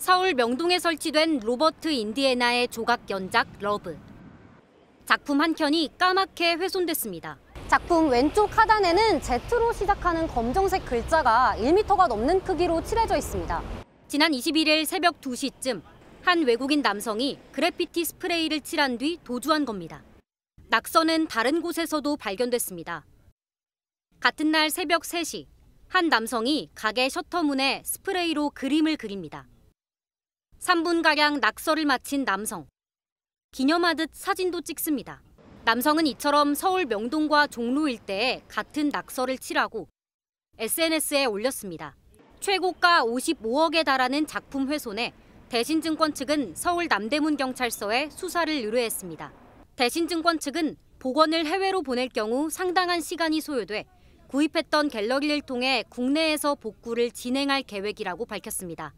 서울 명동에 설치된 로버트 인디애나의 조각 연작 러브. 작품 한 켠이 까맣게 훼손됐습니다. 작품 왼쪽 하단에는 Z로 시작하는 검정색 글자가 1m가 넘는 크기로 칠해져 있습니다. 지난 21일 새벽 2시쯤 한 외국인 남성이 그래피티 스프레이를 칠한 뒤 도주한 겁니다. 낙서는 다른 곳에서도 발견됐습니다. 같은 날 새벽 3시 한 남성이 가게 셔터문에 스프레이로 그림을 그립니다. 3분가량 낙서를 마친 남성. 기념하듯 사진도 찍습니다. 남성은 이처럼 서울 명동과 종로 일대에 같은 낙서를 칠하고 SNS에 올렸습니다. 최고가 55억에 달하는 작품 훼손에 대신증권 측은 서울 남대문 경찰서에 수사를 의뢰했습니다. 대신증권 측은 복원을 해외로 보낼 경우 상당한 시간이 소요돼 구입했던 갤러리를 통해 국내에서 복구를 진행할 계획이라고 밝혔습니다.